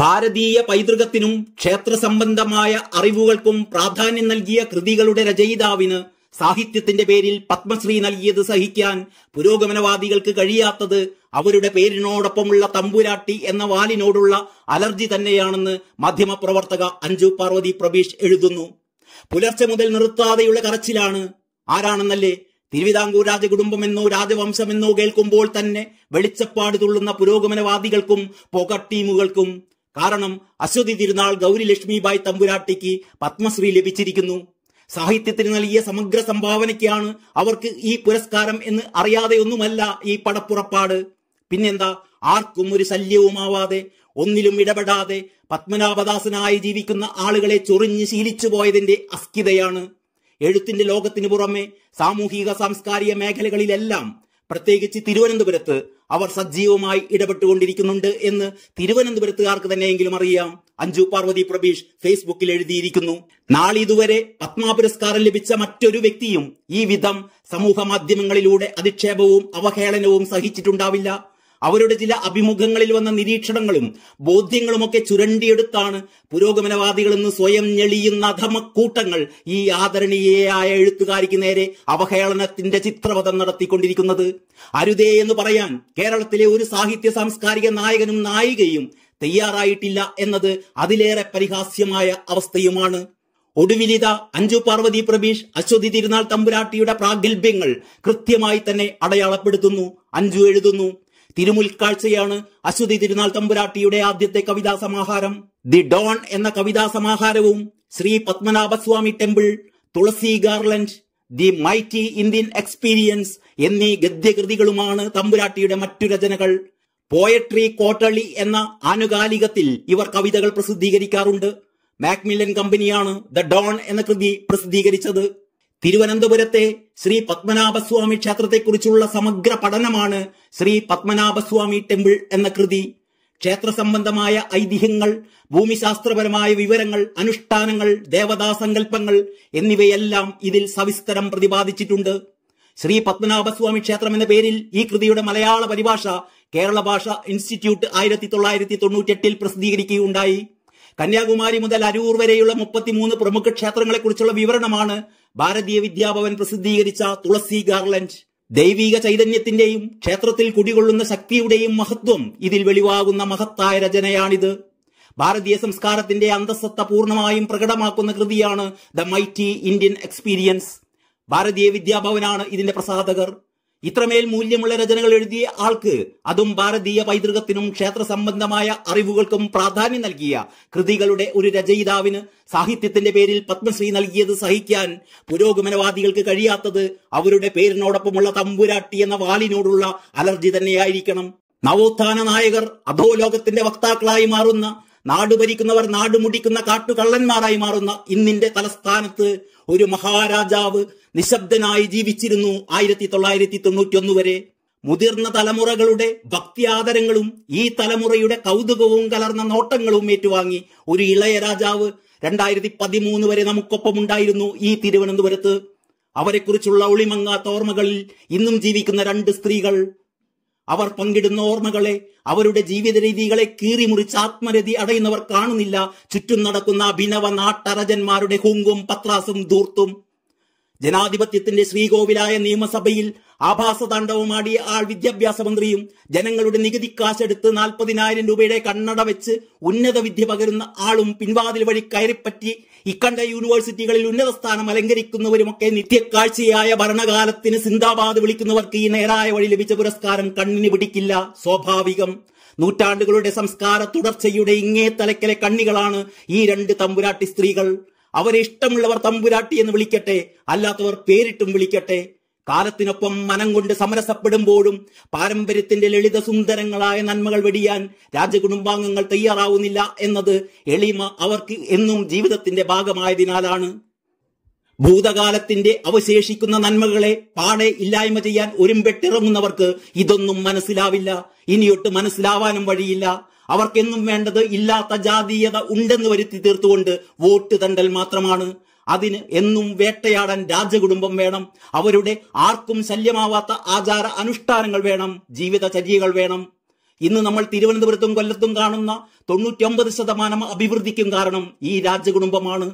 ഭാരതീയ പൈതൃകത്തിനും ക്ഷേത്ര സംബന്ധമായ അറിവുകൾക്കും പ്രാധാന്യം നൽകിയ കൃതികളുടെ രചയിതാവിന് സാഹിത്യത്തിന്റെ പേരിൽ പത്മശ്രീ നൽകിയത് സഹിക്കാൻ പുരോഗമനവാദികൾക്ക് കഴിയാത്തത് അവരുടെ പേരിനോടൊപ്പമുള്ള തമ്പുരാട്ടി എന്ന വാലിനോടുള്ള അലർജി തന്നെയാണെന്ന് മാധ്യമപ്രവർത്തക അഞ്ജു പാർവതി പ്രബീഷ് എഴുതുന്നു പുലർച്ചെ മുതൽ നിർത്താതെയുള്ള കരച്ചിലാണ് ആരാണെന്നല്ലേ തിരുവിതാംകൂർ രാജകുടുംബമെന്നോ രാജവംശമെന്നോ കേൾക്കുമ്പോൾ തന്നെ വെളിച്ചപ്പാട് തുള്ളുന്ന പുരോഗമനവാദികൾക്കും പൊക ടീമുകൾക്കും കാരണം അശ്വതി തിരുനാൾ ഗൗരി ലക്ഷ്മിബായ് തമ്പുരാട്ടിക്ക് പത്മശ്രീ ലഭിച്ചിരിക്കുന്നു സാഹിത്യത്തിന് നൽകിയ സമഗ്ര സംഭാവനയ്ക്കാണ് അവർക്ക് ഈ പുരസ്കാരം എന്ന് അറിയാതെയൊന്നുമല്ല ഈ പടപ്പുറപ്പാട് പിന്നെന്താ ആർക്കും ഒരു ശല്യവുമാവാതെ ഒന്നിലും ഇടപെടാതെ പത്മനാഭദാസനായി ജീവിക്കുന്ന ആളുകളെ ചൊറിഞ്ഞ് ശീലിച്ചു പോയതിന്റെ അസ്കിതയാണ് എഴുത്തിന്റെ ലോകത്തിനു പുറമെ സാമൂഹിക സാംസ്കാരിക മേഖലകളിലെല്ലാം പ്രത്യേകിച്ച് തിരുവനന്തപുരത്ത് അവർ സജീവമായി ഇടപെട്ടുകൊണ്ടിരിക്കുന്നുണ്ട് എന്ന് തിരുവനന്തപുരത്തുകാർക്ക് തന്നെയെങ്കിലും അറിയാം അഞ്ജു പാർവതി പ്രബീഷ് ഫേസ്ബുക്കിൽ എഴുതിയിരിക്കുന്നു നാളിതുവരെ പത്മ പുരസ്കാരം ലഭിച്ച മറ്റൊരു വ്യക്തിയും ഈ വിധം സമൂഹ മാധ്യമങ്ങളിലൂടെ അധിക്ഷേപവും അവഹേളനവും സഹിച്ചിട്ടുണ്ടാവില്ല അവരുടെ ചില അഭിമുഖങ്ങളിൽ വന്ന നിരീക്ഷണങ്ങളും ബോധ്യങ്ങളുമൊക്കെ ചുരണ്ടിയെടുത്താണ് പുരോഗമനവാദികളെന്ന് സ്വയം ഞെളിയുന്ന അധമക്കൂട്ടങ്ങൾ ഈ ആദരണീയയായ എഴുത്തുകാരിക്ക് നേരെ അവഹേളനത്തിന്റെ ചിത്രവധം നടത്തിക്കൊണ്ടിരിക്കുന്നത് അരുതേ എന്ന് പറയാൻ കേരളത്തിലെ ഒരു സാഹിത്യ സാംസ്കാരിക നായകനും നായികയും തയ്യാറായിട്ടില്ല എന്നത് അതിലേറെ പരിഹാസ്യമായ അവസ്ഥയുമാണ് ഒടുവിലിത അഞ്ജു പാർവതി പ്രബീഷ് അശ്വതി തിരുനാൾ തമ്പുരാട്ടിയുടെ പ്രാഗൽഭ്യങ്ങൾ കൃത്യമായി തന്നെ അടയാളപ്പെടുത്തുന്നു അഞ്ജു എഴുതുന്നു തിരുമുൽക്കാഴ്ചയാണ് അശ്വതി തിരുനാൾ തമ്പുരാട്ടിയുടെ ആദ്യത്തെ കവിതാ സമാഹാരം ദി ഡോൺ എന്ന കവിതാ സമാഹാരവും Sri Padmanabhaswamy temple Tulasi garland the mighty Indian experience എന്നീ ഗദ്യകൃതികളുമാണ് തമ്പുരാട്ടിയുടെ മറ്റു രചനകൾ പോയട്രി കോട്ടളി എന്ന ആനുകാലികത്തിൽ ഇവർ കവിതകൾ പ്രസിദ്ധീകരിക്കാറുണ്ട് മാക്മില്ലൻ കമ്പനിയാണ് ദ ഡോൺ എന്ന കൃതി പ്രസിദ്ധീകരിച്ചത് തിരുവനന്തപുരത്തെ ശ്രീ പത്മനാഭസ്വാമി ക്ഷേത്രത്തെക്കുറിച്ചുള്ള സമഗ്ര പഠനമാണ് ശ്രീ പത്മനാഭസ്വാമി ടെമ്പിൾ എന്ന കൃതി ക്ഷേത്ര സംബന്ധമായ ഐതിഹ്യങ്ങൾ ഭൂമിശാസ്ത്രപരമായ വിവരങ്ങൾ അനുഷ്ഠാനങ്ങൾ ദേവതാസങ്കല്പങ്ങൾ എന്നിവയെല്ലാം ഇതിൽ സവിസ്തരം പ്രതിപാദിച്ചിട്ടുണ്ട് ശ്രീ പത്മനാഭസ്വാമി ക്ഷേത്രം എന്ന പേരിൽ ഈ കൃതിയുടെ മലയാള പരിഭാഷ കേരള ഭാഷ ഇൻസ്റ്റിറ്റ്യൂട്ട് ആയിരത്തി തൊള്ളായിരത്തി തൊണ്ണൂറ്റെട്ടിൽ പ്രസിദ്ധീകരിക്കുകയുണ്ടായി കന്യാകുമാരി മുതൽ അരൂർ വരെയുള്ള മുപ്പത്തിമൂന്ന് പ്രമുഖ ക്ഷേത്രങ്ങളെക്കുറിച്ചുള്ള വിവരണമാണ് ഭാരതീയ വിദ്യാഭവൻ പ്രസിദ്ധീകരിച്ച തുളസി ഗാർലൻഡ് ദൈവീക ചൈതന്യത്തിന്റെയും ക്ഷേത്രത്തിൽ കുടികൊള്ളുന്ന ശക്തിയുടെയും മഹത്വം ഇതിൽ വെളിവാകുന്ന മഹത്തായ രചനയാണിത് ഭാരതീയ സംസ്കാരത്തിന്റെ അന്തസ്സത്ത പൂർണ്ണമായും പ്രകടമാക്കുന്ന കൃതിയാണ് ദ മൈറ്റി ഇന്ത്യൻ എക്സ്പീരിയൻസ് ഭാരതീയ വിദ്യാഭവനാണ് ഇതിന്റെ പ്രസാധകർ ഇത്രമേൽ മൂല്യമുള്ള രചനകൾ എഴുതിയ ആൾക്ക് അതും ഭാരതീയ പൈതൃകത്തിനും ക്ഷേത്ര സംബന്ധമായ അറിവുകൾക്കും പ്രാധാന്യം നൽകിയ കൃതികളുടെ ഒരു രചയിതാവിന് സാഹിത്യത്തിന്റെ പേരിൽ പത്മശ്രീ നൽകിയത് സഹിക്കാൻ പുരോഗമനവാദികൾക്ക് കഴിയാത്തത് അവരുടെ പേരിനോടൊപ്പമുള്ള തമ്പുരാട്ടി എന്ന വാലിനോടുള്ള അലർജി തന്നെയായിരിക്കണം നവോത്ഥാന നായകർ അധോലോകത്തിന്റെ വക്താക്കളായി മാറുന്ന നാട് ഭരിക്കുന്നവർ നാട് കാട്ടുകള്ളന്മാരായി മാറുന്ന ഇന്നിന്റെ തലസ്ഥാനത്ത് ഒരു മഹാരാജാവ് നിശബ്ദനായി ജീവിച്ചിരുന്നു ആയിരത്തി തൊള്ളായിരത്തി ഒന്ന് വരെ മുതിർന്ന തലമുറകളുടെ ഭക്തിയാദരങ്ങളും ഈ തലമുറയുടെ കൗതുകവും കലർന്ന നോട്ടങ്ങളും ഏറ്റുവാങ്ങി ഒരു ഇളയ രാജാവ് രണ്ടായിരത്തി പതിമൂന്ന് വരെ നമുക്കൊപ്പം ഉണ്ടായിരുന്നു ഈ തിരുവനന്തപുരത്ത് അവരെക്കുറിച്ചുള്ള ഒളിമങ്ങാത്ത ഓർമ്മകളിൽ ഇന്നും ജീവിക്കുന്ന രണ്ട് സ്ത്രീകൾ അവർ പങ്കിടുന്ന ഓർമ്മകളെ അവരുടെ ജീവിത രീതികളെ കീറിമുറിച്ച് ആത്മരതി അടയുന്നവർ കാണുന്നില്ല ചുറ്റും നടക്കുന്ന അഭിനവ നാട്ടരജന്മാരുടെ ഹുങ്കും പത്രാസും ദൂർത്തും ജനാധിപത്യത്തിന്റെ ശ്രീകോവിലായ നിയമസഭയിൽ ആഭാസതാണ്ഡവമാടിയ ആൾ വിദ്യാഭ്യാസ മന്ത്രിയും ജനങ്ങളുടെ നികുതി കാശെടുത്ത് നാൽപ്പതിനായിരം രൂപയുടെ കണ്ണട വെച്ച് ഉന്നത വിദ്യ പകരുന്ന ആളും പിൻവാതിൽ വഴി കയറിപ്പറ്റി ഇക്കണ്ട യൂണിവേഴ്സിറ്റികളിൽ ഉന്നത സ്ഥാനം അലങ്കരിക്കുന്നവരുമൊക്കെ നിത്യക്കാഴ്ചയായ ഭരണകാലത്തിന് സിന്ദാബാദ് വിളിക്കുന്നവർക്ക് ഈ നേരായ വഴി ലഭിച്ച പുരസ്കാരം കണ്ണിന് പിടിക്കില്ല സ്വാഭാവികം നൂറ്റാണ്ടുകളുടെ സംസ്കാര തുടർച്ചയുടെ ഇങ്ങേ തലക്കലെ കണ്ണികളാണ് ഈ രണ്ട് തമ്പുരാട്ടി സ്ത്രീകൾ അവരെ ഇഷ്ടമുള്ളവർ തമ്പുരാട്ടി എന്ന് വിളിക്കട്ടെ അല്ലാത്തവർ പേരിട്ടും വിളിക്കട്ടെ കാലത്തിനൊപ്പം മനം കൊണ്ട് സമരസപ്പെടുമ്പോഴും പാരമ്പര്യത്തിന്റെ ലളിത സുന്ദരങ്ങളായ നന്മകൾ വെടിയാൻ രാജകുടുംബാംഗങ്ങൾ തയ്യാറാവുന്നില്ല എന്നത് എളിമ അവർക്ക് എന്നും ജീവിതത്തിന്റെ ഭാഗമായതിനാലാണ് ഭൂതകാലത്തിന്റെ അവശേഷിക്കുന്ന നന്മകളെ പാടെ ഇല്ലായ്മ ചെയ്യാൻ ഒരുമ്പെട്ടിറങ്ങുന്നവർക്ക് ഇതൊന്നും മനസ്സിലാവില്ല ഇനിയൊട്ട് മനസ്സിലാവാനും വഴിയില്ല അവർക്കെന്നും വേണ്ടത് ഇല്ലാത്ത ജാതീയത ഉണ്ടെന്ന് വരുത്തി തീർത്തുകൊണ്ട് വോട്ട് തണ്ടൽ മാത്രമാണ് അതിന് എന്നും വേട്ടയാടാൻ രാജകുടുംബം വേണം അവരുടെ ആർക്കും ശല്യമാവാത്ത ആചാര അനുഷ്ഠാനങ്ങൾ വേണം ജീവിതചര്യകൾ വേണം ഇന്ന് നമ്മൾ തിരുവനന്തപുരത്തും കൊല്ലത്തും കാണുന്ന തൊണ്ണൂറ്റൊമ്പത് ശതമാനം അഭിവൃദ്ധിക്കും കാരണം ഈ രാജകുടുംബമാണ്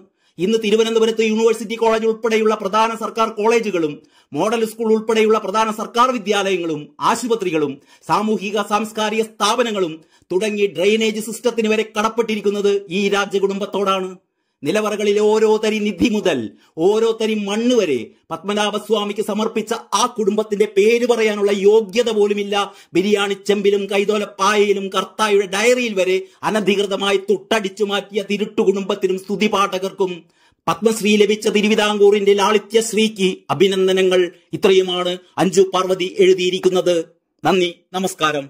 ഇന്ന് തിരുവനന്തപുരത്ത് യൂണിവേഴ്സിറ്റി കോളേജ് ഉൾപ്പെടെയുള്ള പ്രധാന സർക്കാർ കോളേജുകളും മോഡൽ സ്കൂൾ ഉൾപ്പെടെയുള്ള പ്രധാന സർക്കാർ വിദ്യാലയങ്ങളും ആശുപത്രികളും സാമൂഹിക സാംസ്കാരിക സ്ഥാപനങ്ങളും തുടങ്ങി ഡ്രെയിനേജ് സിസ്റ്റത്തിന് വരെ കടപ്പെട്ടിരിക്കുന്നത് ഈ രാജകുടുംബത്തോടാണ് നിലവറകളിലെ ഓരോ തരി നിധി മുതൽ ഓരോ തരി മണ്ണ് വരെ പത്മനാഭസ്വാമിക്ക് സമർപ്പിച്ച ആ കുടുംബത്തിന്റെ പേര് പറയാനുള്ള യോഗ്യത പോലുമില്ല ബിരിയാണി ചെമ്പിലും കൈതോലപ്പായയിലും കർത്തായുടെ ഡയറിയിൽ വരെ അനധികൃതമായി തുട്ടടിച്ചു മാറ്റിയ തിരുട്ടു കുടുംബത്തിനും പാഠകർക്കും പത്മശ്രീ ലഭിച്ച തിരുവിതാംകൂറിന്റെ ലാളിത്യശ്രീക്ക് അഭിനന്ദനങ്ങൾ ഇത്രയുമാണ് അഞ്ജു പാർവതി എഴുതിയിരിക്കുന്നത് നന്ദി നമസ്കാരം